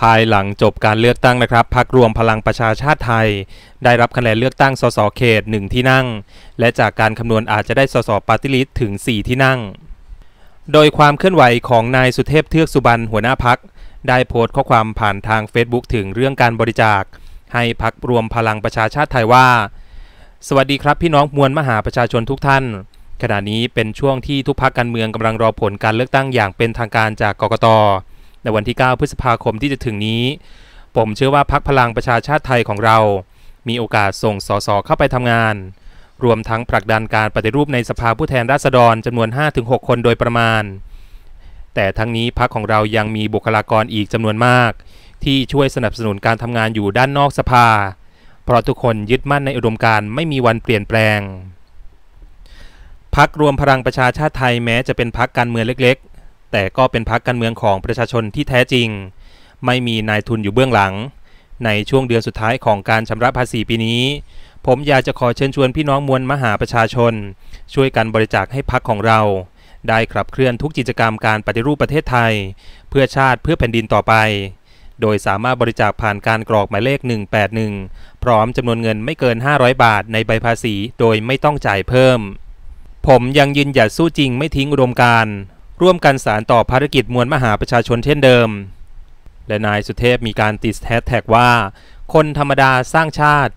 ภายหลังจบการเลือกตั้งนะครับพักรวมพลังประชาชาติไทย ได้รับคะแนนเลือกตั้งสสเขต 1 ที่นั่ง และจากการคำนวณอาจจะได้สสปาร์ติลิสถึง 4 ที่นั่ง โดยความเคลื่อนไหวของนายสุเทพเทือกสุบรรณหัวหน้าพัก ได้โพสต์ข้อความผ่านทาง Facebook ถึงเรื่องการบริจาค ให้พักรวมพลังประชาชาติไทยว่า สวัสดีครับพี่น้องมวลมหาประชาชนทุกท่าน ขณะนี้เป็นช่วงที่ทุกพักการเมืองกำลังรอผลการเลือกตั้งอย่างเป็นทางการจากกกตในวันที่ 9 พฤษภาคมที่จะถึงนี้ ผมเชื่อว่าพักพลังประชาชาติไทยของเรา มีโอกาสส่งสสเข้าไปทำงาน รวมทั้งผลักดันการปฏิรูปในสภาผู้แทนราษฎรจำนวน 5-6 คนโดยประมาณ แต่ทั้งนี้พักของเรายังมีบุคลากรอีกจำนวนมาก ที่ช่วยสนับสนุนการทำงานอยู่ด้านนอกสภา เพราะทุกคนยึดมั่นในอุดมการณ์ไม่มีวันเปลี่ยนแปลง พักรวมพลังประชาชาติไทยแม้จะเป็นพักการเมืองเล็กแต่ก็เป็นพักการเมืองของประชาชนที่แท้จริง ไม่มีนายทุนอยู่เบื้องหลัง ในช่วงเดือนสุดท้ายของการชำระภาษีปีนี้ ผมอยากจะขอเชิญชวนพี่น้องมวลมหาประชาชน ช่วยกันบริจาคให้พักของเรา ได้ขับเคลื่อนทุกกิจกรรมการปฏิรูปประเทศไทย เพื่อชาติเพื่อแผ่นดินต่อไป โดยสามารถบริจาคผ่านการกรอกหมายเลข 181 พร้อมจำนวนเงินไม่เกิน 500 บาทในใบภาษี โดยไม่ต้องจ่ายเพิ่ม ผมยังยืนหยัดสู้จริงไม่ทิ้งอุดมการร่วมกันสารต่อภารกิจมวลมหาประชาชนเช่นเดิม และนายสุเทพมีการติดแฮชแท็กว่า คนธรรมดาสร้างชาติ